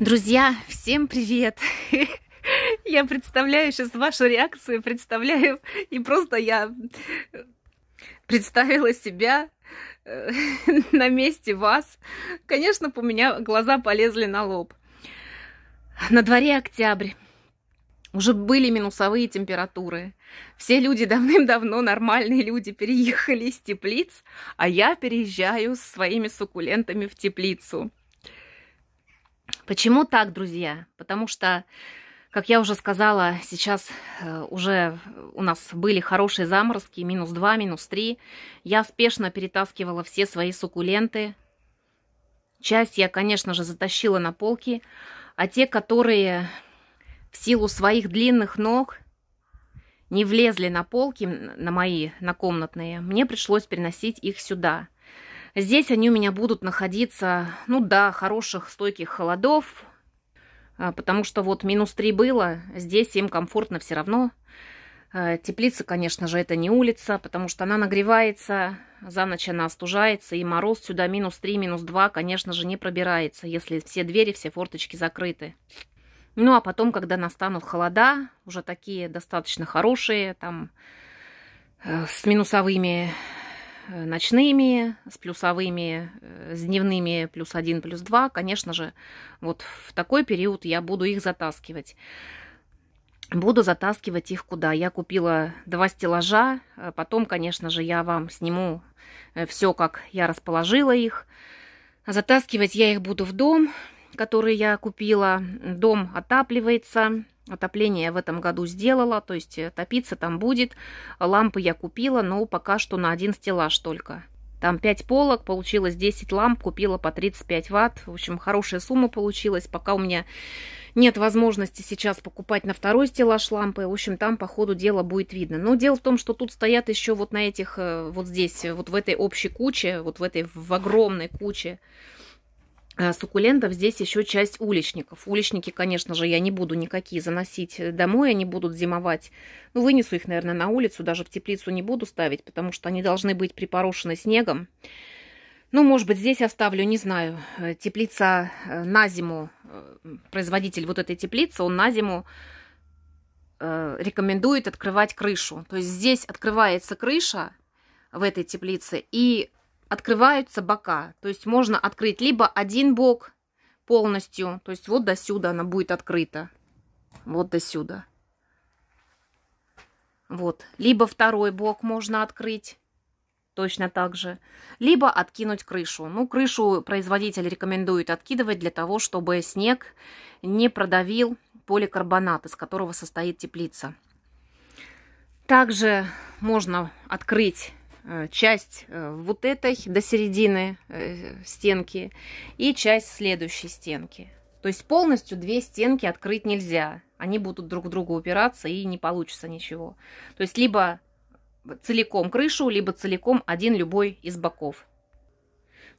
Друзья, всем привет! Я представляю сейчас вашу реакцию, представляю, и просто я э, представила себя э, на месте вас. Конечно, у меня глаза полезли на лоб. На дворе октябрь. Уже были минусовые температуры. Все люди давным-давно, нормальные люди, переехали из теплиц, а я переезжаю с своими суккулентами в теплицу. Почему так, друзья? Потому что, как я уже сказала, сейчас э, уже у нас были хорошие заморозки, минус 2, минус 3. Я спешно перетаскивала все свои суккуленты. Часть я, конечно же, затащила на полки, а те, которые в силу своих длинных ног не влезли на полки, на мои, на комнатные, мне пришлось переносить их сюда – Здесь они у меня будут находиться, ну, да, хороших стойких холодов, а, потому что вот минус 3 было, здесь им комфортно все равно. А, теплица, конечно же, это не улица, потому что она нагревается, за ночь она остужается, и мороз сюда минус 3, минус 2, конечно же, не пробирается, если все двери, все форточки закрыты. Ну, а потом, когда настанут холода, уже такие достаточно хорошие, там, э, с минусовыми Э, ночными, с плюсовыми, э, с дневными плюс один, плюс два, конечно же, вот в такой период я буду их затаскивать. Буду затаскивать их куда. Я купила два стеллажа, э, потом, конечно же, я вам сниму все, как я расположила их. Затаскивать я их буду в дом, который я купила. Дом отапливается, Отопление я в этом году сделала, то есть э, топиться там будет. Лампы я купила, но пока что на один стеллаж только. Там 5 полок, получилось 10 ламп, купила по 35 ватт. В общем, хорошая сумма получилась. Пока у меня нет возможности сейчас покупать на второй стеллаж лампы. В общем, там по ходу дела будет видно. Но дело в том, что тут стоят еще вот на этих, э, вот здесь, э, вот в этой общей куче, вот в этой, в огромной куче а, суккулентов здесь еще часть уличников. Уличники, конечно же, я не буду никакие заносить э, домой, они будут зимовать. Ну, вынесу их, наверное, на улицу, даже в теплицу не буду ставить, потому что они должны быть припорошены снегом. Ну, может быть, здесь оставлю, не знаю. Э, теплица э, на зиму, производитель вот этой теплицы, он на зиму рекомендует открывать крышу. То есть здесь открывается крыша в этой теплице, и открываются бока. То есть можно открыть либо один бок полностью, то есть вот до сюда она будет открыта. Вот до сюда. Вот. Либо второй бок можно открыть точно так же. Либо откинуть крышу. Ну, крышу производитель рекомендует откидывать для того, чтобы снег не продавил поликарбонат, из которого состоит теплица. Также можно открыть Э, часть э, вот этой до середины э, стенки и часть следующей стенки. То есть полностью две стенки открыть нельзя. Они будут друг к другу упираться и не получится ничего. То есть либо целиком крышу, либо целиком один любой из боков.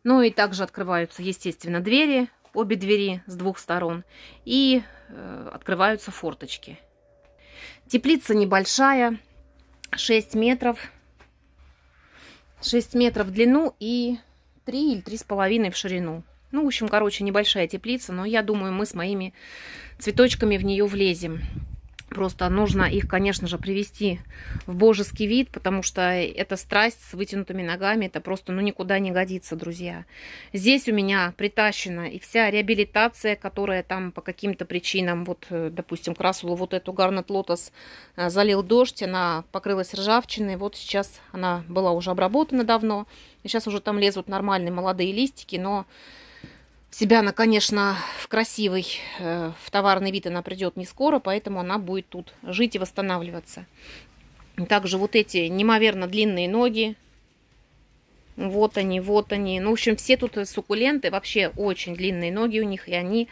Ну и также открываются, естественно, двери, обе двери с двух сторон, и э, открываются форточки. Теплица небольшая, 6 метров, 6 метров в длину и 3 или 3,5 в ширину. Ну, в общем, короче, небольшая теплица, но я думаю, мы с моими цветочками в нее влезем. Просто нужно их, конечно же, привести в божеский вид, потому что эта страсть с вытянутыми ногами, это просто ну, никуда не годится, друзья. Здесь у меня притащена и вся реабилитация, которая там по каким-то причинам, вот, э, допустим, красулу вот эту Гарнет Лотос э, залил дождь, она покрылась ржавчиной, вот сейчас она была уже обработана давно, и сейчас уже там лезут нормальные молодые листики, но себя она, конечно, в красивый, э, в товарный вид она придет не скоро, поэтому она будет тут жить и восстанавливаться. Также вот эти неимоверно длинные ноги. Вот они, вот они. Ну, в общем, все тут суккуленты, вообще очень длинные ноги у них, и они,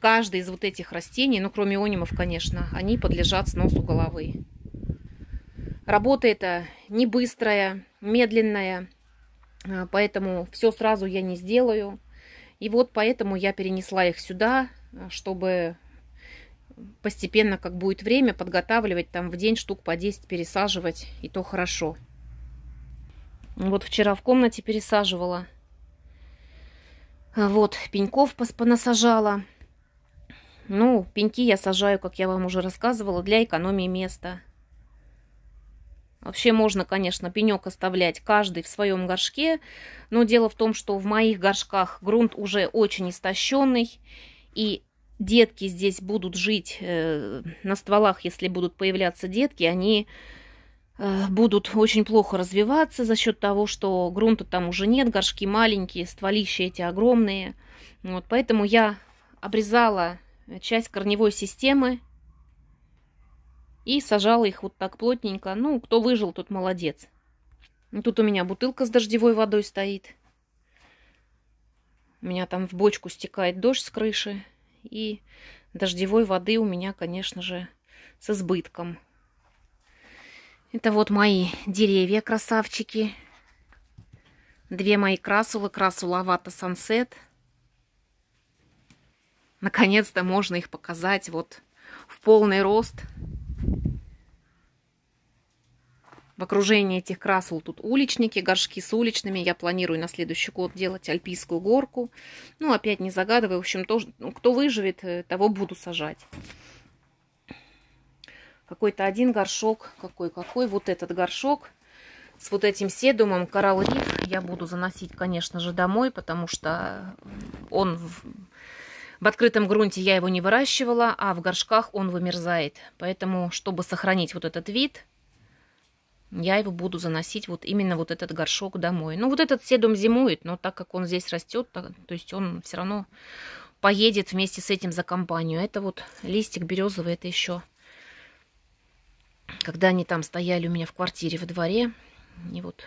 каждый из вот этих растений, ну, кроме онимов, конечно, они подлежат сносу головы. Работа эта не быстрая, медленная, э, поэтому все сразу я не сделаю. И вот поэтому я перенесла их сюда, э, чтобы постепенно, как будет время, подготавливать там в день штук по 10 пересаживать, и то хорошо. Вот вчера в комнате пересаживала. А вот, пеньков понасажала. Ну, пеньки я сажаю, как я вам уже рассказывала, для экономии места. Вообще можно, конечно, пенек оставлять каждый в своем горшке, но дело в том, что в моих горшках грунт уже очень истощенный, и детки здесь будут жить э, на стволах, если будут появляться детки, они э, будут очень плохо развиваться за счет того, что грунта там уже нет, горшки маленькие, стволища эти огромные. Вот, поэтому я обрезала часть корневой системы и сажала их вот так плотненько. Ну, кто выжил, тот молодец. Ну, тут у меня бутылка с дождевой водой стоит. У меня там в бочку стекает дождь с крыши. И дождевой воды у меня, конечно же, с избытком. Это вот мои деревья, красавчики. Две мои красулы, красула Авата Сансет. Наконец-то можно их показать вот в полный рост. В окружении этих красул тут уличники, горшки с уличными. Я планирую на следующий год делать альпийскую горку. Ну, опять не загадывая, в общем, то, ну, кто выживет, э, того буду сажать. Какой-то один горшок, какой-какой, вот этот горшок с вот этим седумом, коралл риф, я буду заносить, конечно же, домой, потому что он в открытом грунте я его не выращивала, а в горшках он вымерзает. Поэтому, чтобы сохранить вот этот вид, я его буду заносить вот именно вот этот горшок домой. Ну, вот этот седум зимует, но так как он здесь растет, то, то есть он все равно поедет вместе с этим за компанию. Это вот листик березовый, это еще когда они там стояли у меня в квартире во дворе. И вот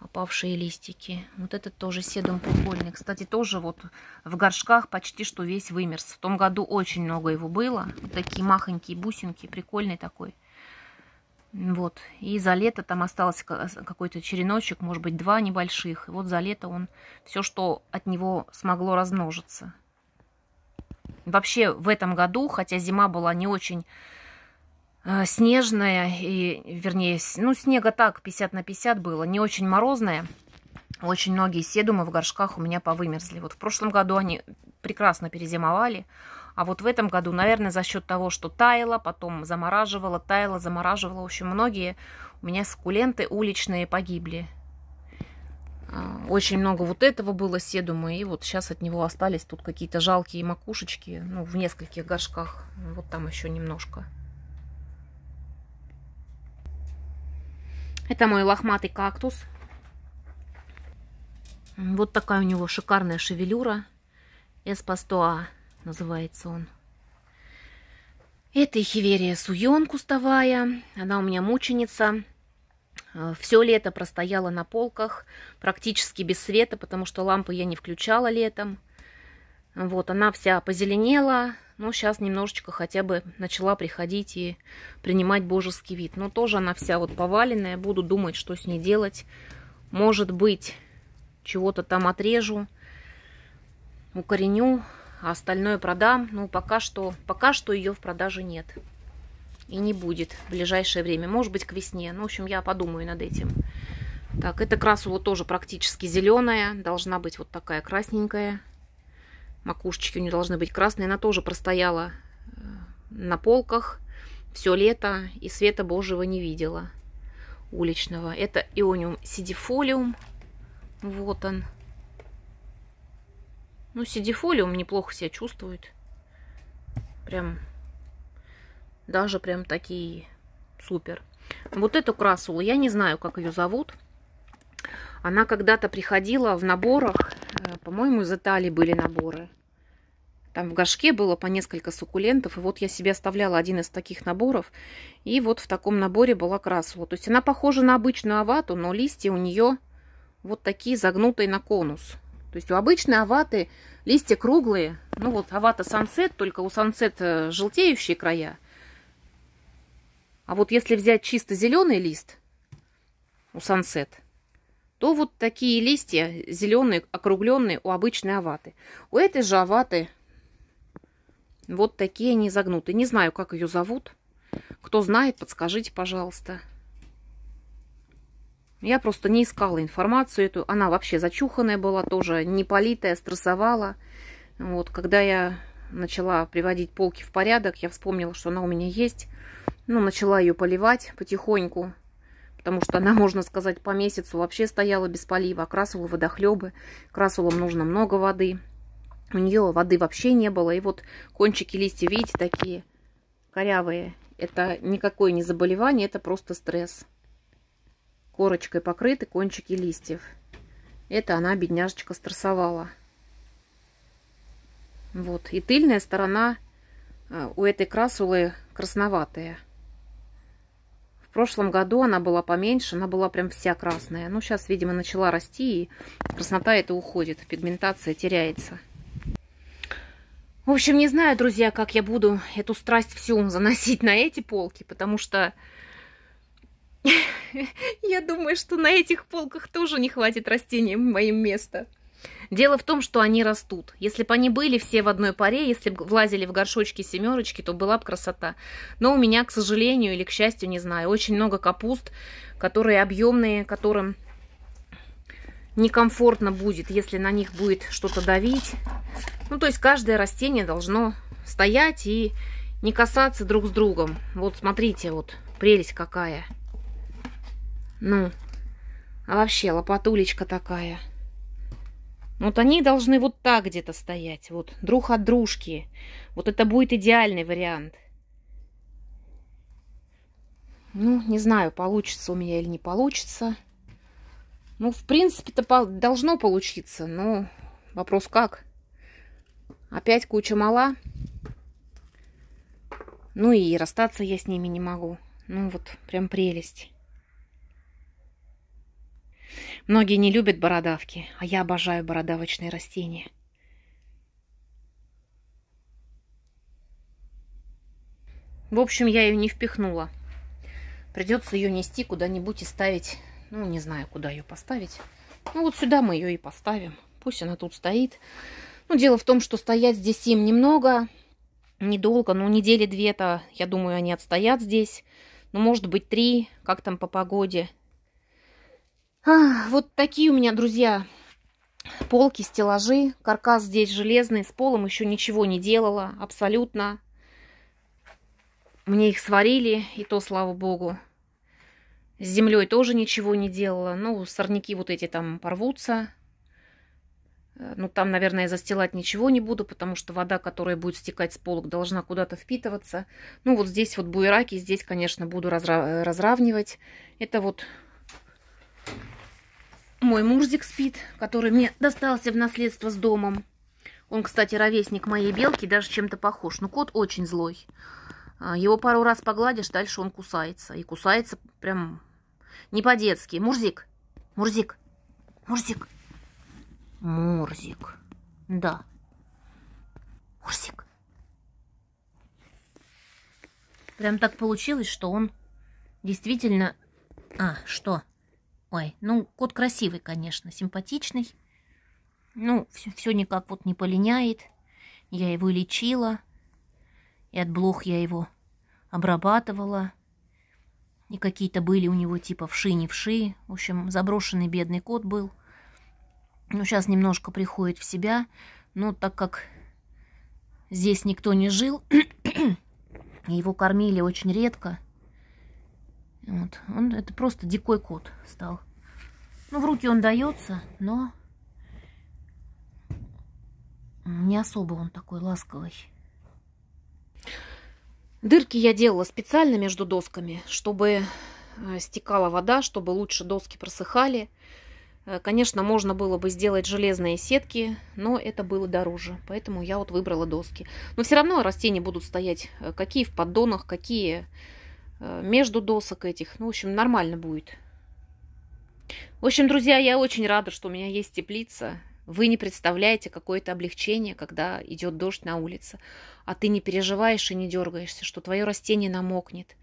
опавшие листики. Вот этот тоже седом прикольный. Кстати, тоже вот в горшках почти что весь вымерз. В том году очень много его было. Вот такие махонькие бусинки, прикольный такой. Вот. И за лето там остался какой-то череночек, может быть, два небольших. И вот за лето он все, что от него смогло размножиться. Вообще в этом году, хотя зима была не очень а, снежная, и, вернее, ну, снега так 50 на 50 было, не очень морозная. Очень многие седумы в горшках у меня повымерзли. Вот в прошлом году они прекрасно перезимовали, а вот в этом году, наверное, за счет того, что таяло, потом замораживало, таяло, замораживало. В общем, многие у меня суккуленты уличные погибли. А, очень много вот этого было седума, и вот сейчас от него остались тут какие-то жалкие макушечки, ну, в нескольких горшках. Вот там еще немножко. Это мой лохматый кактус. Вот такая у него шикарная шевелюра. Эспастуа называется он. Это Эхиверия суен кустовая. Она у меня мученица. Э, Все лето простояла на полках, практически без света, потому что лампы я не включала летом. Вот, она вся позеленела, но ну, сейчас немножечко хотя бы начала приходить и принимать божеский вид. Но тоже она вся вот поваленная, буду думать, что с ней делать. Может быть, чего-то там отрежу, укореню, а остальное продам. Но ну, пока что, пока что ее в продаже нет. И не будет в ближайшее время. Может быть, к весне. Ну, в общем, я подумаю над этим. Так, эта красула тоже практически зеленая. Должна быть вот такая красненькая. Макушечки у нее должны быть красные. Она тоже простояла э, на полках все лето и света божьего не видела уличного. Это иониум сидифолиум. Вот он. Ну, сидифолиум неплохо себя чувствует. Прям, даже прям такие супер. Вот эту красулу, я не знаю, как ее зовут. Она когда-то приходила в наборах, э, по-моему, из Италии были наборы. Там в горшке было по несколько суккулентов, и вот я себе оставляла один из таких наборов, и вот в таком наборе была красула. То есть она похожа на обычную авату, но листья у нее вот такие загнутые на конус. То есть у обычной аваты листья круглые, ну вот авата сансет, только у сансет э, желтеющие края. А вот если взять чисто зеленый лист у сансет – то вот такие листья зеленые, округленные у обычной аваты. У этой же аваты вот такие они загнуты. Не знаю, как ее зовут. Кто знает, подскажите, пожалуйста. Я просто не искала информацию эту. Она вообще зачуханная была тоже, не политая, стрессовала. Вот, когда я начала приводить полки в порядок, я вспомнила, что она у меня есть. Ну, начала ее поливать потихоньку потому что она, можно сказать, по месяцу вообще стояла без полива. Красула водохлебы, красулам нужно много воды. У нее воды вообще не было. И вот кончики листьев, видите, такие корявые. Это никакое не заболевание, это просто стресс. Корочкой покрыты кончики листьев. Это она, бедняжечка, стрессовала. Вот. И тыльная сторона э, у этой красулы красноватая прошлом году она была поменьше, она была прям вся красная. Но ну, сейчас, видимо, начала расти, и краснота это уходит, пигментация теряется. В общем, не знаю, друзья, как я буду эту страсть всю заносить на эти полки, потому что я думаю, что на этих полках тоже не хватит растениям моим места. Дело в том, что они растут. Если бы они были все в одной паре, если бы влазили в горшочки семерочки, то была бы красота. Но у меня, к сожалению или к счастью, не знаю, очень много капуст, которые объемные, которым некомфортно будет, если на них будет что-то давить. Ну, то есть каждое растение должно стоять и не касаться друг с другом. Вот смотрите, вот прелесть какая. Ну, а вообще лопатулечка такая. Вот они должны вот так где-то стоять, вот друг от дружки. Вот это будет идеальный вариант. Ну, не знаю, получится у меня или не получится. Ну, в принципе-то должно получиться, но вопрос как? Опять куча мала. Ну и расстаться я с ними не могу. Ну вот, прям прелесть. Многие не любят бородавки, а я обожаю бородавочные растения. В общем, я ее не впихнула. Придется ее нести куда-нибудь и ставить. Ну, не знаю, куда ее поставить. Ну, вот сюда мы ее и поставим. Пусть она тут стоит. Ну, дело в том, что стоять здесь им немного, недолго, ну, недели две-то, я думаю, они отстоят здесь. Ну, может быть, три, как там по погоде. Ах, вот такие у меня, друзья, полки, стеллажи. Каркас здесь железный, с полом еще ничего не делала, абсолютно. Мне их сварили, и то, слава богу. С землей тоже ничего не делала. Ну, сорняки вот эти там порвутся. Э, ну, там, наверное, застилать ничего не буду, потому что вода, которая будет стекать с полок, должна куда-то впитываться. Ну, вот здесь вот буераки, здесь, конечно, буду разра разравнивать. Это вот мой Мурзик спит, который мне достался в наследство с домом. Он, кстати, ровесник моей белки, даже чем-то похож. Но ну, кот очень злой. А, его пару раз погладишь, дальше он кусается. И кусается прям не по-детски. Мурзик, Мурзик, Мурзик, Мурзик, да, Мурзик. Прям так получилось, что он действительно... А, что? Ой, ну, кот красивый, конечно, симпатичный. Ну, все, никак вот не полиняет. Я его лечила, и от блох я его обрабатывала. И какие-то были у него типа вши, не вши. В общем, заброшенный бедный кот был. Ну, сейчас немножко приходит в себя. Но так как здесь никто не жил, и его кормили очень редко. Вот. Он, это просто дикой кот стал. Ну, в руки он дается, но не особо он такой ласковый. Дырки я делала специально между досками, чтобы э, стекала вода, чтобы лучше доски просыхали. Э, конечно, можно было бы сделать железные сетки, но это было дороже, поэтому я вот выбрала доски. Но все равно растения будут стоять, э, какие в поддонах, какие между досок этих. Ну, в общем, нормально будет. В общем, друзья, я очень рада, что у меня есть теплица. Вы не представляете какое-то облегчение, когда идет дождь на улице, а ты не переживаешь и не дергаешься, что твое растение намокнет.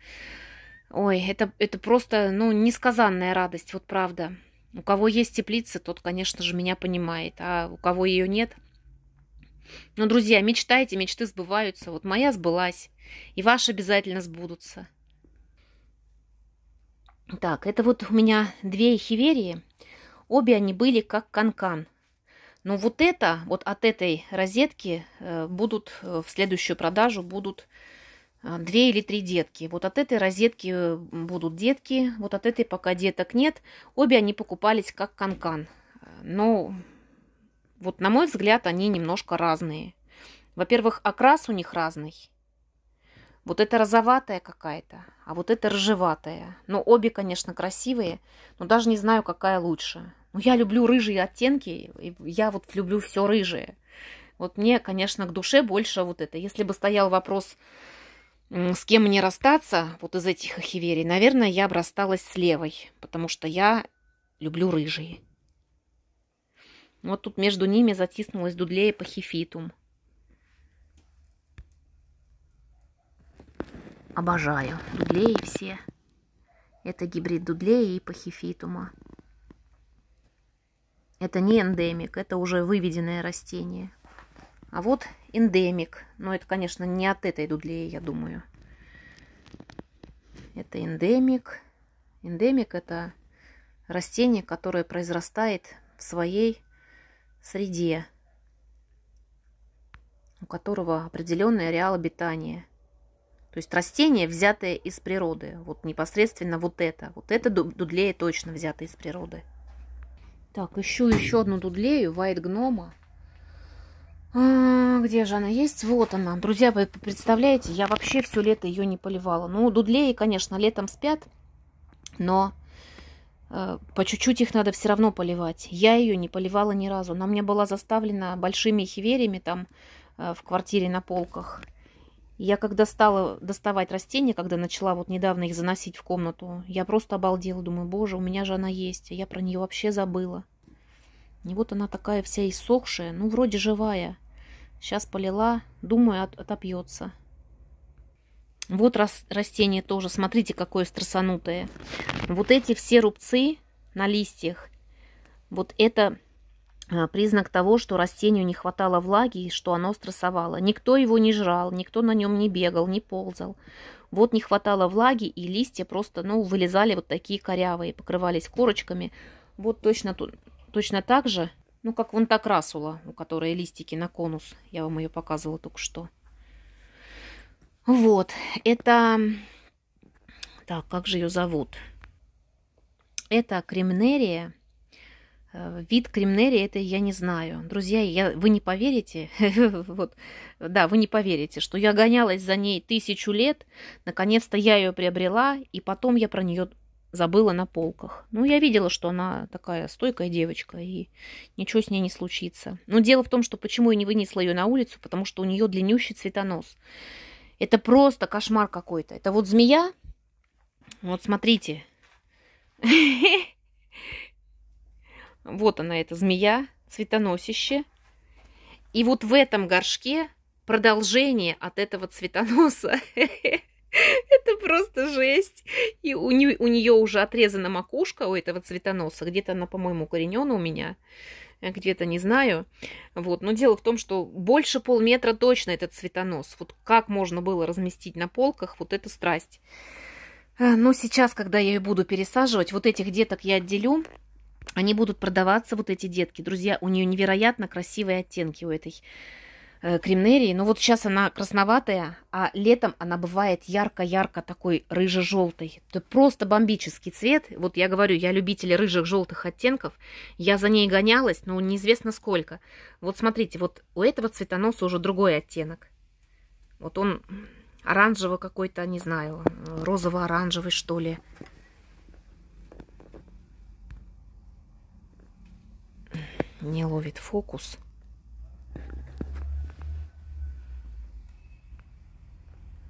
Ой, это, это просто, ну, несказанная радость, вот правда. У кого есть теплица, тот, конечно же, меня понимает, а у кого ее нет... Но, ну, друзья, мечтайте, мечты сбываются. Вот моя сбылась, и ваши обязательно сбудутся. Так, это вот у меня две эхиверии, Обе они были как канкан. Но вот это, вот от этой розетки э, будут э, в следующую продажу будут э, две или три детки. Вот от этой розетки будут детки, вот от этой пока деток нет. Обе они покупались как канкан. Но вот на мой взгляд они немножко разные. Во-первых, окрас у них разный. Вот это розоватая какая-то, а вот это рыжеватая. Но обе, конечно, красивые, но даже не знаю, какая лучше. Но ну, я люблю рыжие оттенки, и я вот люблю все рыжее. Вот мне, конечно, к душе больше вот это. Если бы стоял вопрос, с кем мне расстаться, вот из этих орхиверий, наверное, я бы рассталась с левой, потому что я люблю рыжие. Вот тут между ними затиснулась дудлея пахифитум. Обожаю. Дудлеи все. Это гибрид дудлеи и пахифитума. Это не эндемик, это уже выведенное растение. А вот эндемик. Но это, конечно, не от этой дудлеи, я думаю. Это эндемик. Эндемик – это растение, которое произрастает в своей среде, у которого определенный ареал обитания – то есть растение, взятое из природы. Вот непосредственно вот это. Вот это дудлея точно взято из природы. Так, ищу еще одну дудлею, White Гнома. А, где же она есть? Вот она. Друзья, вы представляете, я вообще все лето ее не поливала. Ну, дудлеи, конечно, летом спят, но э, по чуть-чуть их надо все равно поливать. Я ее не поливала ни разу. Она у меня была заставлена большими хиверями там э, в квартире на полках. Я когда стала доставать растения, когда начала вот недавно их заносить в комнату, я просто обалдела, думаю, боже, у меня же она есть, а я про нее вообще забыла. И вот она такая вся иссохшая, ну вроде живая. Сейчас полила, думаю, от, отопьется. Вот рас, растение тоже, смотрите, какое страсанутое. Вот эти все рубцы на листьях, вот это Э, признак того, что растению не хватало влаги и что оно стрессовало. Никто его не жрал, никто на нем не бегал, не ползал. Вот не хватало влаги, и листья просто, ну, вылезали вот такие корявые, покрывались корочками. Вот точно, точно так же, ну, как вон та красула, у которой листики на конус. Я вам ее показывала только что. Вот, это... Так, как же ее зовут? Это кремнерия Э, вид кремнерии это я не знаю. Друзья, я, вы не поверите, вот, да, вы не поверите, что я гонялась за ней тысячу лет, наконец-то я ее приобрела, и потом я про нее забыла на полках. Ну, я видела, что она такая стойкая девочка, и ничего с ней не случится. Но дело в том, что почему я не вынесла ее на улицу, потому что у нее длиннющий цветонос. Это просто кошмар какой-то. Это вот змея, вот смотрите, Вот она, эта змея, цветоносище. И вот в этом горшке продолжение от этого цветоноса. Это просто жесть. И у, не, у нее уже отрезана макушка у этого цветоноса. Где-то она, по-моему, укоренена у меня. Э, где-то не знаю. Вот. Но дело в том, что больше полметра точно этот цветонос. Вот как можно было разместить на полках вот эту страсть. Э, но ну, сейчас, когда я ее буду пересаживать, вот этих деток я отделю они будут продаваться, вот эти детки. Друзья, у нее невероятно красивые оттенки у этой э, кремнерии. Но вот сейчас она красноватая, а летом она бывает ярко-ярко такой рыже желтый Это просто бомбический цвет. Вот я говорю, я любитель рыжих-желтых оттенков. Я за ней гонялась, но неизвестно сколько. Вот смотрите, вот у этого цветоноса уже другой оттенок. Вот он оранжево какой-то, не знаю, э, розово-оранжевый, что ли. не ловит фокус.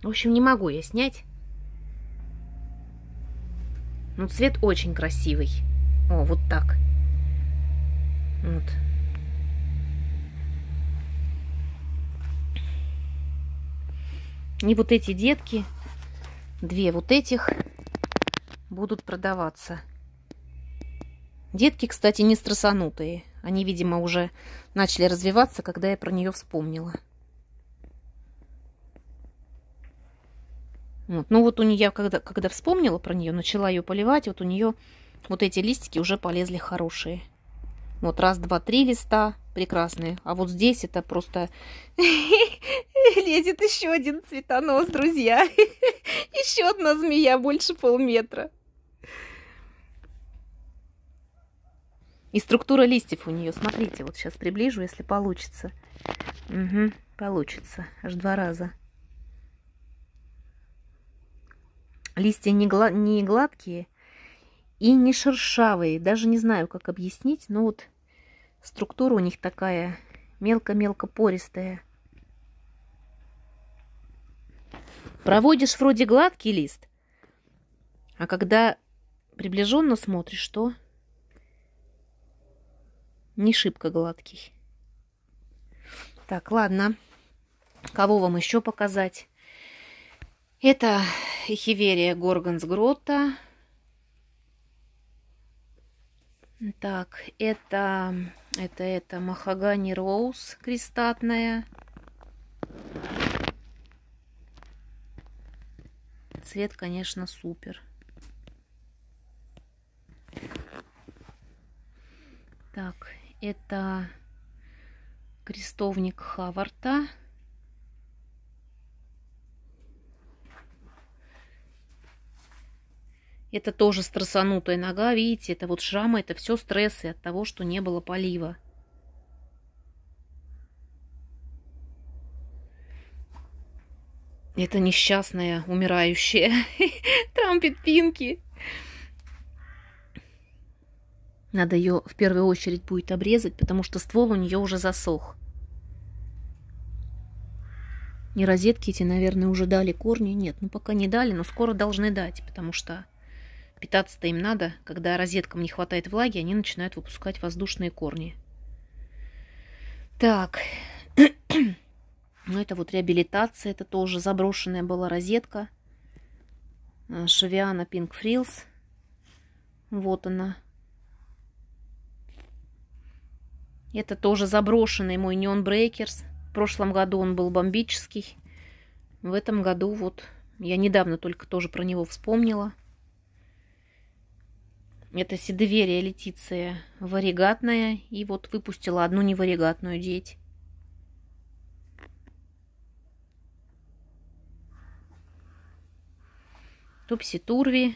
В общем, не могу я снять. Ну цвет очень красивый. О, вот так. Вот. И вот эти детки, две вот этих, будут продаваться. Детки, кстати, не стрессанутые. Они, видимо, уже начали развиваться, когда я про нее вспомнила. Вот. Ну вот у нее, когда, когда вспомнила про нее, начала ее поливать, вот у нее вот эти листики уже полезли хорошие. Вот раз, два, три листа прекрасные. А вот здесь это просто... Лезет еще один цветонос, друзья. Еще одна змея больше полметра. И структура листьев у нее, смотрите, вот сейчас приближу, если получится. Угу, получится, аж два раза. Листья не, гла не гладкие и не шершавые. Даже не знаю, как объяснить, но вот структура у них такая мелко-мелко пористая. Проводишь вроде гладкий лист, а когда приближенно смотришь, что не шибко гладкий. Так, ладно. Кого вам еще показать? Это Эхиверия Горгонс-Грота. Так, это, это, это Махагани Роуз крестатная. Цвет, конечно, супер. Так, это крестовник Хаварта. Это тоже стрессанутая нога, видите, это вот шрамы, это все стрессы от того, что не было полива. Это несчастная, умирающая Трампет Пинки. Надо ее в первую очередь будет обрезать, потому что ствол у нее уже засох. И розетки эти, наверное, уже дали корни. Нет, ну пока не дали, но скоро должны дать, потому что питаться-то им надо. Когда розеткам не хватает влаги, они начинают выпускать воздушные корни. Так. ну это вот реабилитация, это тоже заброшенная была розетка. Э, Шевиана Pink Frills. Вот она. Это тоже заброшенный мой Neon Breakers. В прошлом году он был бомбический. В этом году вот я недавно только тоже про него вспомнила. Это Сидоверия Летиция варигатная. И вот выпустила одну неваригатную деть. Топси Турви.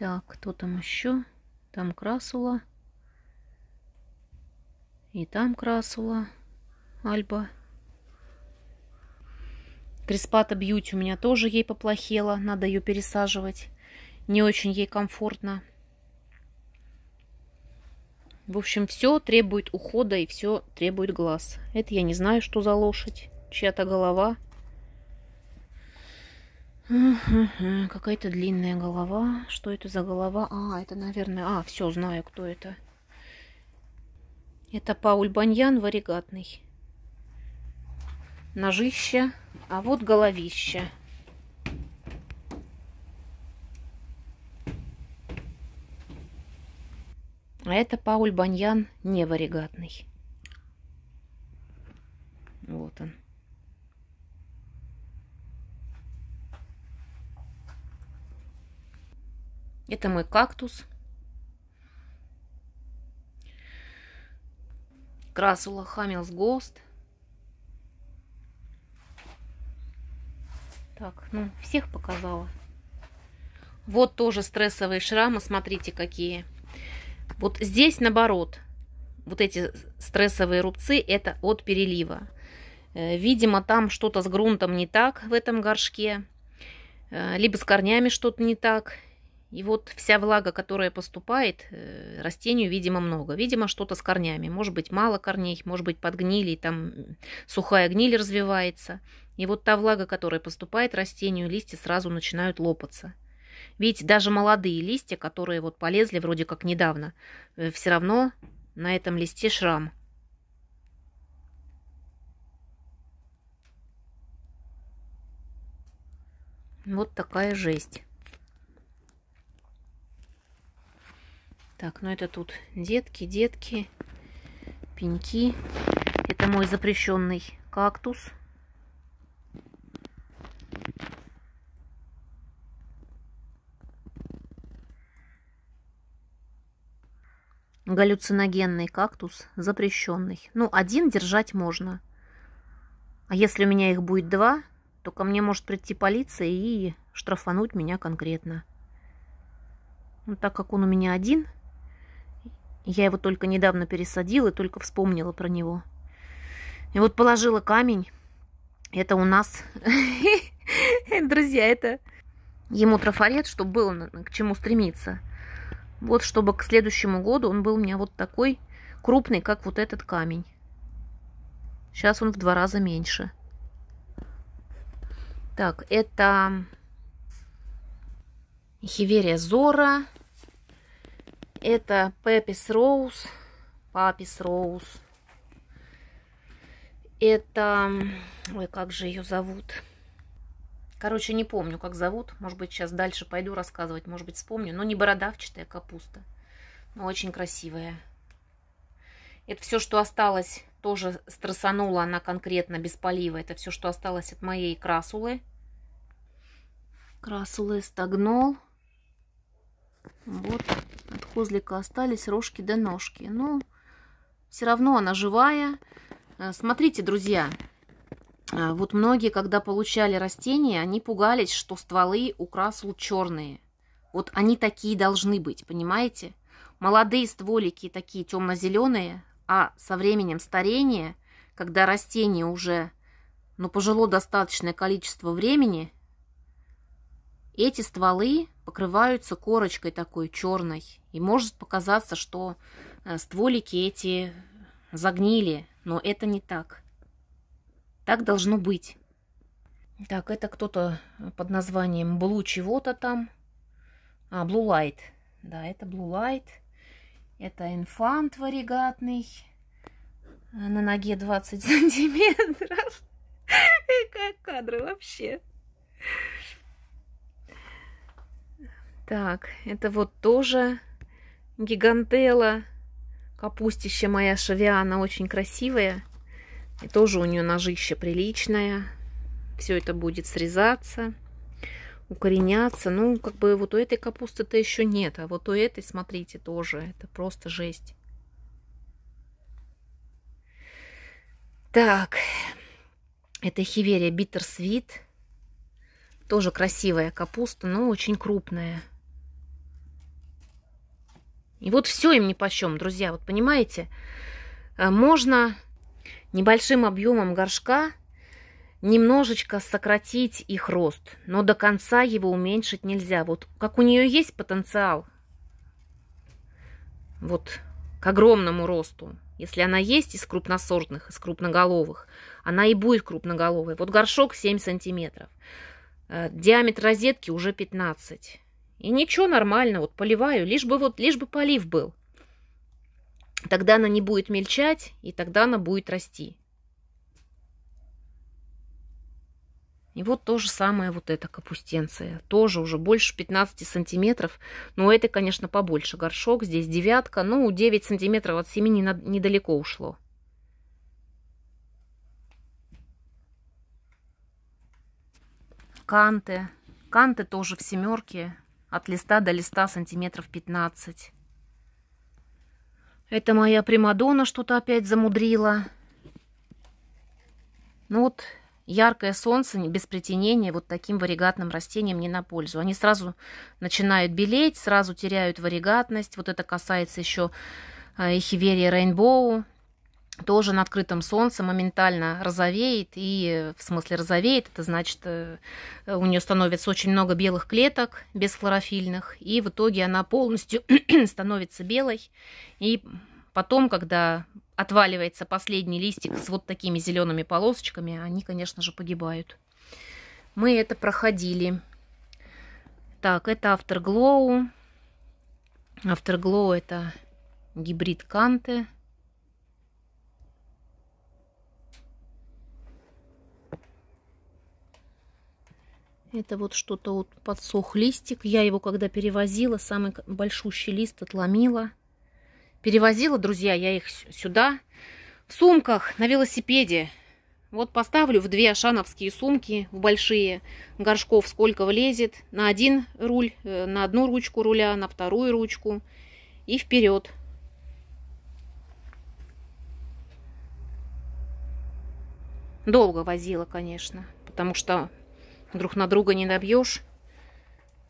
Так, кто там еще? Там красула. И там красула. Альба. Криспата Бьюти у меня тоже ей поплохело. Надо ее пересаживать. Не очень ей комфортно. В общем, все требует ухода и все требует глаз. Это я не знаю, что за лошадь. Чья-то голова. Какая-то длинная голова. Что это за голова? А, это, наверное... А, все, знаю, кто это. Это Пауль Баньян варигатный. Ножище. А вот головище. А это Пауль Баньян не варигатный. Вот он. Это мой кактус. Красула Хамилс Гост. Так, ну, всех показала. Вот тоже стрессовые шрамы, смотрите, какие. Вот здесь, наоборот, вот эти стрессовые рубцы, это от перелива. Э, видимо, там что-то с грунтом не так в этом горшке. Э, либо с корнями что-то не так. И вот вся влага, которая поступает, э, растению, видимо, много. Видимо, что-то с корнями. Может быть, мало корней, может быть, подгнили, там сухая гниль развивается. И вот та влага, которая поступает растению, листья сразу начинают лопаться. Ведь даже молодые листья, которые вот полезли вроде как недавно, э, все равно на этом листе шрам. Вот такая жесть. Так, ну это тут детки, детки, пеньки. Это мой запрещенный кактус. Галлюциногенный кактус запрещенный. Ну, один держать можно. А если у меня их будет два, то ко мне может прийти полиция и штрафануть меня конкретно. Ну, так как он у меня один, я его только недавно пересадила и только вспомнила про него. И вот положила камень. Это у нас... Друзья, это ему трафарет, чтобы было к чему стремиться. Вот, чтобы к следующему году он был у меня вот такой крупный, как вот этот камень. Сейчас он в два раза меньше. Так, это Хиверия Зора. Это Пеппис Роуз, Папис Роуз. Это... Ой, как же ее зовут? Короче, не помню, как зовут. Может быть, сейчас дальше пойду рассказывать, может быть, вспомню. Но не бородавчатая капуста, но очень красивая. Это все, что осталось, тоже страсанула она конкретно без полива. Это все, что осталось от моей красулы. Красулы стагнол. Вот козлика остались рожки да ножки. Но ну, все равно она живая. Э, смотрите, друзья, э, вот многие, когда получали растения, они пугались, что стволы украсил черные. Вот они такие должны быть, понимаете? Молодые стволики такие темно-зеленые, а со временем старения, когда растение уже ну, пожило достаточное количество времени, эти стволы покрываются корочкой такой черной, и может показаться, что э, стволики эти загнили, но это не так. Так должно быть. Так, это кто-то э, под названием Блу чего-то там. А, Blue Light. Да, это Blue Light. Это инфант варигатный. Э, на ноге 20 сантиметров. Как кадры вообще. Так, это вот тоже гигантела. Капустища моя шавиана очень красивая. И тоже у нее ножище приличное. Все это будет срезаться, укореняться. Ну, как бы вот у этой капусты-то еще нет. А вот у этой, смотрите, тоже. Это просто жесть. Так, это хиверия битерсвит. Тоже красивая капуста, но очень крупная. И вот все им нипочем, друзья, вот понимаете? А можно небольшим объемом горшка немножечко сократить их рост, но до конца его уменьшить нельзя. Вот как у нее есть потенциал, вот к огромному росту, если она есть из крупносортных, из крупноголовых, она и будет крупноголовой. Вот горшок 7 сантиметров. Э, диаметр розетки уже 15. И ничего, нормально, вот поливаю, лишь бы вот, лишь бы полив был. Тогда она не будет мельчать, и тогда она будет расти. И вот то же самое вот эта капустенция. Тоже уже больше 15 сантиметров. Но это, конечно, побольше горшок. Здесь девятка. Ну, 9 сантиметров от 7 не над... недалеко ушло. Канты. Канты тоже в семерке от листа до листа сантиметров 15. Это моя Примадонна что-то опять замудрила. Ну вот, яркое солнце без притенения вот таким варигатным растением не на пользу. Они сразу начинают белеть, сразу теряют варигатность. Вот это касается еще эхиверии рейнбоу тоже на открытом солнце моментально розовеет, и э, в смысле розовеет, это значит, э, у нее становится очень много белых клеток бесхлорофильных и в итоге она полностью становится белой, и потом, когда отваливается последний листик с вот такими зелеными полосочками, они, конечно же, погибают. Мы это проходили. Так, это Afterglow. Afterglow это гибрид Канты. Это вот что-то вот подсох листик. Я его когда перевозила, самый большущий лист отломила. Перевозила, друзья, я их сюда. В сумках, на велосипеде. Вот поставлю в две ашановские сумки, в большие, горшков сколько влезет. На один руль, э, на одну ручку руля, на вторую ручку. И вперед. Долго возила, конечно, потому что друг на друга не добьешь.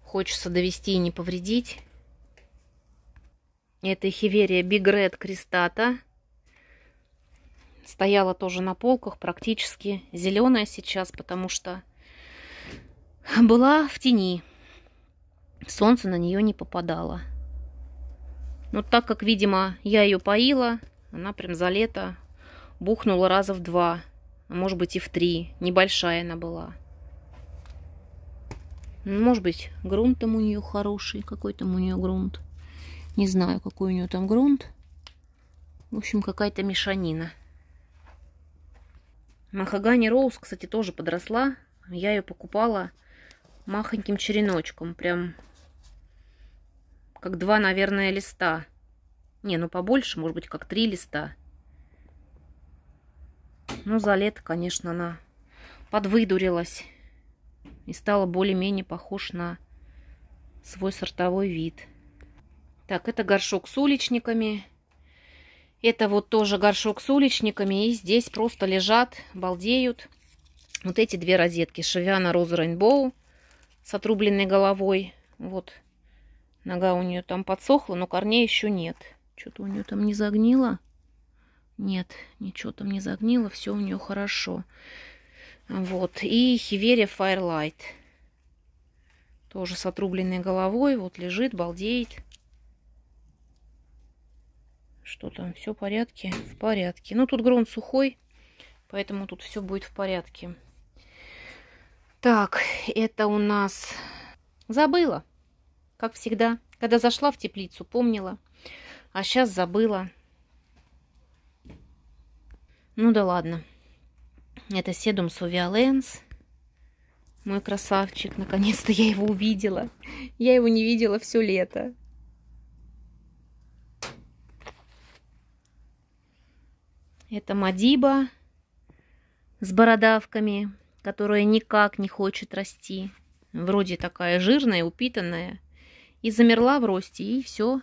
Хочется довести и не повредить. Это хиверия Big Red Крестата. Стояла тоже на полках практически. Зеленая сейчас, потому что была в тени. Солнце на нее не попадало. Но так как, видимо, я ее поила, она прям за лето бухнула раза в два, а может быть и в три. Небольшая она была. Ну, может быть, грунт там у нее хороший. Какой там у нее грунт? Не знаю, какой у нее там грунт. В общем, какая-то мешанина. Махагани Роуз, кстати, тоже подросла. Я ее покупала махоньким череночком. Прям как два, наверное, листа. Не, ну побольше, может быть, как три листа. Ну, за лето, конечно, она подвыдурилась и стало более-менее похож на свой сортовой вид. Так, это горшок с уличниками. Это вот тоже горшок с уличниками. И здесь просто лежат, балдеют. Вот эти две розетки. Шевиана Роза Рейнбоу с отрубленной головой. Вот. Нога у нее там подсохла, но корней еще нет. Что-то у нее там не загнило. Нет, ничего там не загнило, все у нее хорошо. Вот. И хиверия Firelight. Тоже с отрубленной головой. Вот лежит, балдеет. Что там? Все в порядке? В порядке. Ну, тут грунт сухой, поэтому тут все будет в порядке. Так, это у нас... Забыла, как всегда. Когда зашла в теплицу, помнила. А сейчас забыла. Ну да ладно. Это Седум Сувиаленс, Мой красавчик, наконец-то я его увидела. Я его не видела все лето. Это Мадиба с бородавками, которая никак не хочет расти. Вроде такая жирная, упитанная. И замерла в росте, и все.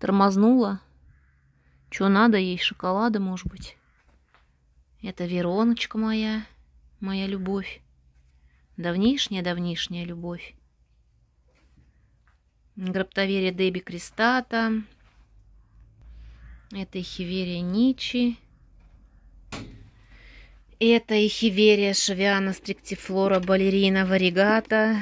Тормознула. Что надо ей, шоколада, может быть. Это Вероночка моя, моя любовь. Давнишняя-давнишняя любовь. Граптоверия Деби Крестата. Это Ихиверия Ничи. Это Ихиверия Шавиана Стриктифлора Балерина Варигата.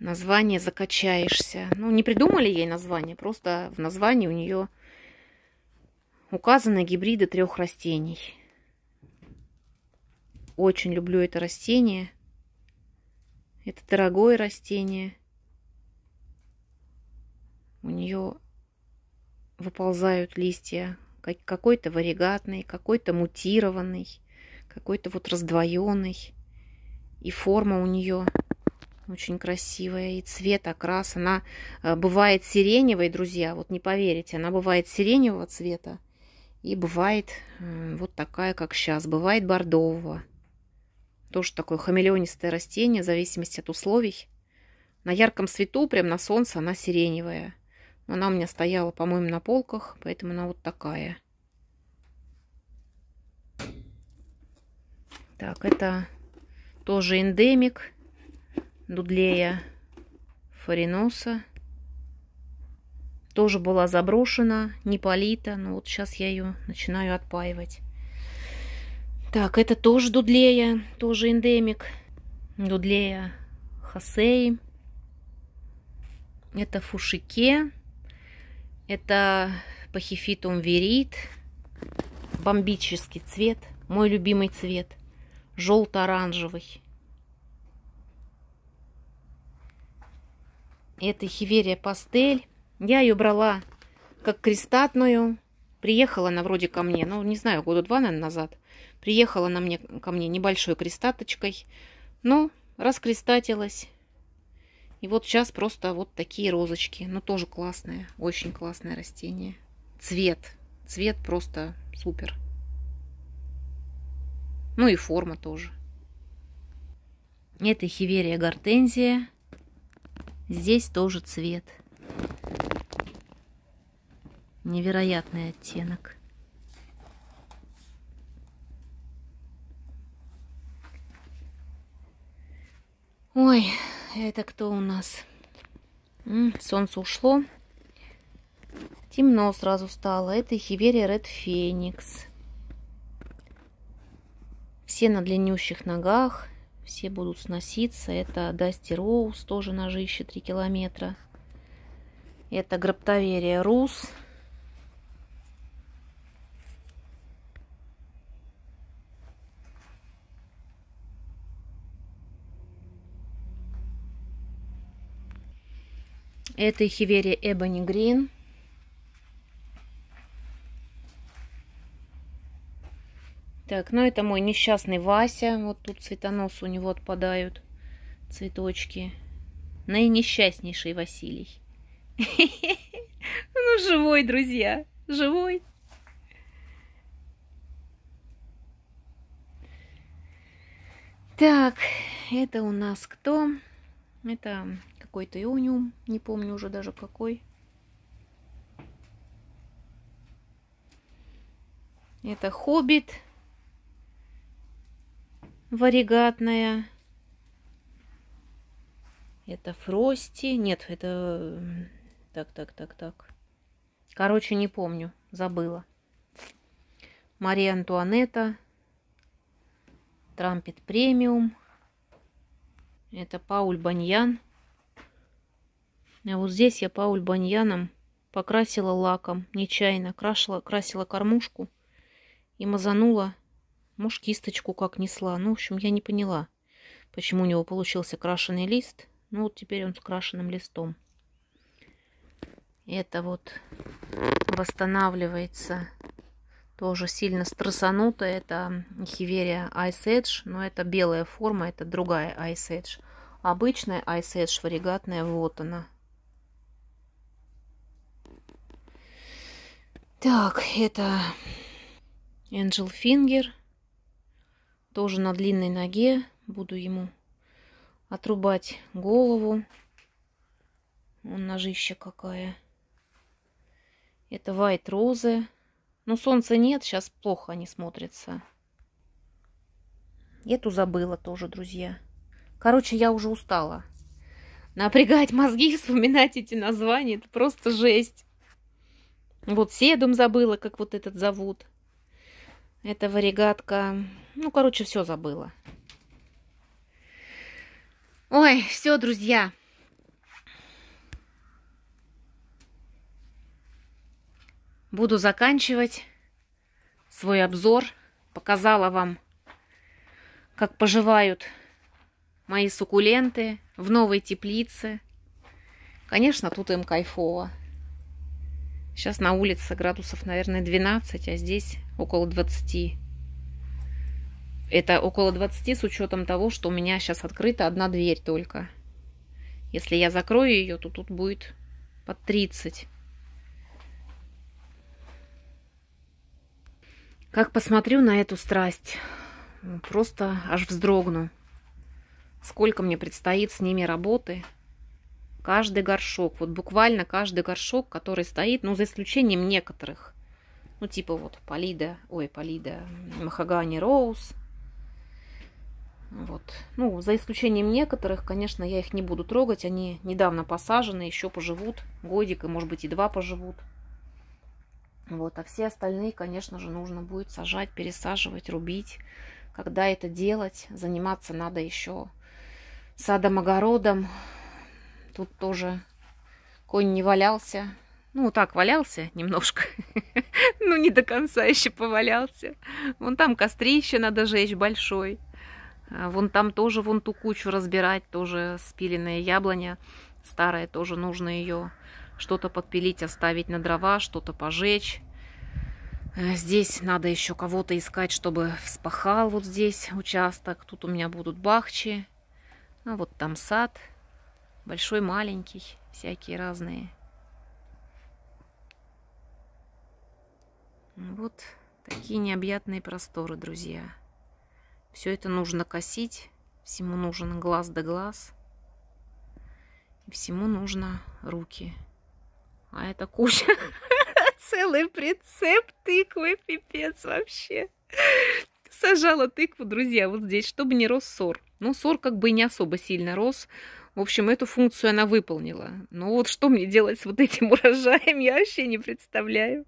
Название «Закачаешься». Ну, не придумали ей название, просто в названии у нее указаны гибриды трех растений. Очень люблю это растение. Это дорогое растение. У нее выползают листья какой-то варигатный, какой-то мутированный, какой-то вот раздвоенный. И форма у нее очень красивая, и цвет, окрас. Она э, бывает сиреневой, друзья, вот не поверите, она бывает сиреневого цвета и бывает э, вот такая, как сейчас, бывает бордового. Тоже такое хамелеонистое растение, в зависимости от условий. На ярком свету, прям на солнце, она сиреневая. она у меня стояла, по-моему, на полках, поэтому она вот такая. Так, это тоже эндемик дудлея фариноса. Тоже была заброшена, не полита, но вот сейчас я ее начинаю отпаивать. Так, это тоже дудлея, тоже эндемик. Дудлея Хосей. Это фушике. Это пахифитум верит. Бомбический цвет. Мой любимый цвет. Желто-оранжевый. Это хиверия пастель. Я ее брала как крестатную. Приехала она вроде ко мне, ну, не знаю, года два, наверное, назад. Приехала она мне, ко мне небольшой крестаточкой, ну раскрестатилась. И вот сейчас просто вот такие розочки. ну тоже классное, очень классное растение. Цвет. Цвет просто супер. Ну и форма тоже. Это хиверия гортензия. Здесь тоже цвет. Невероятный оттенок. Ой, это кто у нас? солнце ушло. Темно сразу стало. Это Хиверия Ред Феникс. Все на длиннющих ногах. Все будут сноситься. Это Дасти Роуз, тоже ножище 3 километра. Это Граптоверия Рус. Это Хиверия Эбони Грин. Так, ну это мой несчастный Вася. Вот тут цветонос у него отпадают цветочки. Наинесчастнейший Василий. Ну, живой, друзья, живой. Так, это у нас кто? Это какой-то иониум, не помню уже даже какой. Это хоббит варигатная. Это Фрости. Нет, это... Э, так, так, так, так. Короче, не помню. Забыла. Мария Антуанетта. Трампет премиум. Это Пауль Баньян. А вот здесь я Пауль Баньяном покрасила лаком нечаянно, крашила, красила кормушку и мазанула, может, кисточку как несла. Ну, в общем, я не поняла, почему у него получился крашеный лист. Ну, вот теперь он с крашенным листом. Это вот восстанавливается тоже сильно стрессануто. Это хиверия Ice Edge, но это белая форма, это другая Ice Edge. Обычная Ice Edge варигатная, вот она. Так, это Энджел Фингер. Тоже на длинной ноге. Буду ему отрубать голову. Вон ножища какая. Это White Rose. Но солнца нет, сейчас плохо они смотрятся. Эту забыла тоже, друзья. Короче, я уже устала. Напрягать мозги, вспоминать эти названия, это просто жесть. Вот седум забыла, как вот этот зовут. Это варигатка. Ну, короче, все забыла. Ой, все, друзья. Буду заканчивать свой обзор. Показала вам, как поживают мои суккуленты в новой теплице. Конечно, тут им кайфово. Сейчас на улице градусов, наверное, 12, а здесь около 20. Это около 20 с учетом того, что у меня сейчас открыта одна дверь только. Если я закрою ее, то тут будет под 30. Как посмотрю на эту страсть, просто аж вздрогну. Сколько мне предстоит с ними работы – Каждый горшок, вот буквально каждый горшок, который стоит, ну, за исключением некоторых. Ну, типа вот Полида, ой, Полида, Махагани Роуз. Вот. Ну, за исключением некоторых, конечно, я их не буду трогать. Они недавно посажены, еще поживут годик и, может быть, и два поживут. Вот. А все остальные, конечно же, нужно будет сажать, пересаживать, рубить. Когда это делать, заниматься надо еще садом-огородом, Тут тоже конь не валялся. Ну, так валялся немножко. ну, не до конца еще повалялся. Вон там кострище надо жечь большой. А, вон там тоже вон ту кучу разбирать, тоже спиленная яблоня старая, тоже нужно ее что-то подпилить, оставить на дрова, что-то пожечь. Э, здесь надо еще кого-то искать, чтобы вспахал вот здесь участок. Тут у меня будут бахчи, а вот там сад. Большой, маленький, всякие разные. Вот такие необъятные просторы, друзья. Все это нужно косить, всему нужен глаз да глаз. И всему нужно руки. А это куча, целый прицеп тыквы, пипец вообще. Сажала тыкву, друзья, вот здесь, чтобы не рос сор. Ну, сор как бы не особо сильно рос, в общем, эту функцию она выполнила. Но вот что мне делать с вот этим урожаем, я вообще не представляю.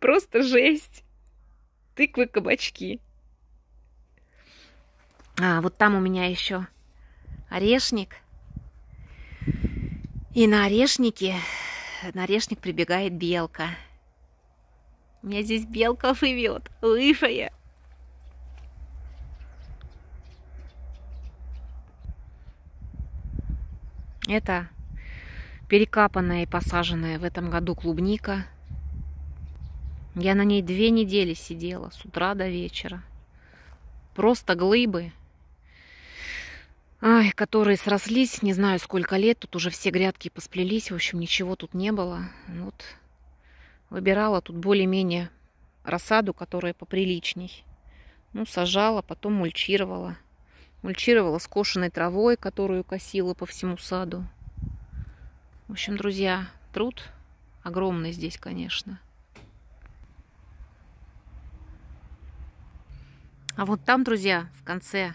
Просто жесть. Тыквы, кабачки. А, вот там у меня еще орешник. И на орешнике, на орешник прибегает белка. У Меня здесь белка вывет, лысая. Это перекапанная и посаженная в этом году клубника. Я на ней две недели сидела, с утра до вечера. Просто глыбы, ай, которые срослись, не знаю сколько лет, тут уже все грядки посплелись, в общем, ничего тут не было. Вот выбирала тут более-менее рассаду, которая поприличней. Ну, сажала, потом мульчировала мульчировала скошенной травой, которую косила по всему саду. В общем, друзья, труд огромный здесь, конечно. А вот там, друзья, в конце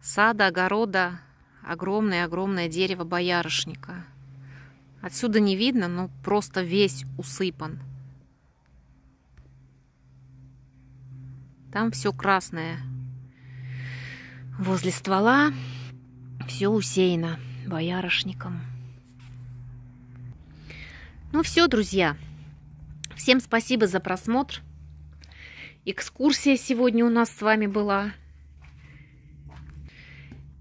сада, огорода, огромное-огромное дерево боярышника. Отсюда не видно, но просто весь усыпан. Там все красное. Возле ствола все усеяно боярышником. Ну все, друзья. Всем спасибо за просмотр. Экскурсия сегодня у нас с вами была.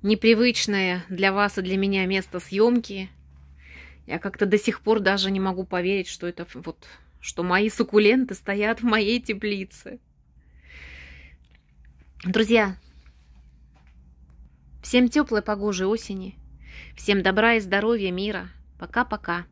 Непривычное для вас и для меня место съемки. Я как-то до сих пор даже не могу поверить, что это вот, что мои суккуленты стоят в моей теплице. Друзья, Всем теплой погожей осени. Всем добра и здоровья, мира. Пока-пока.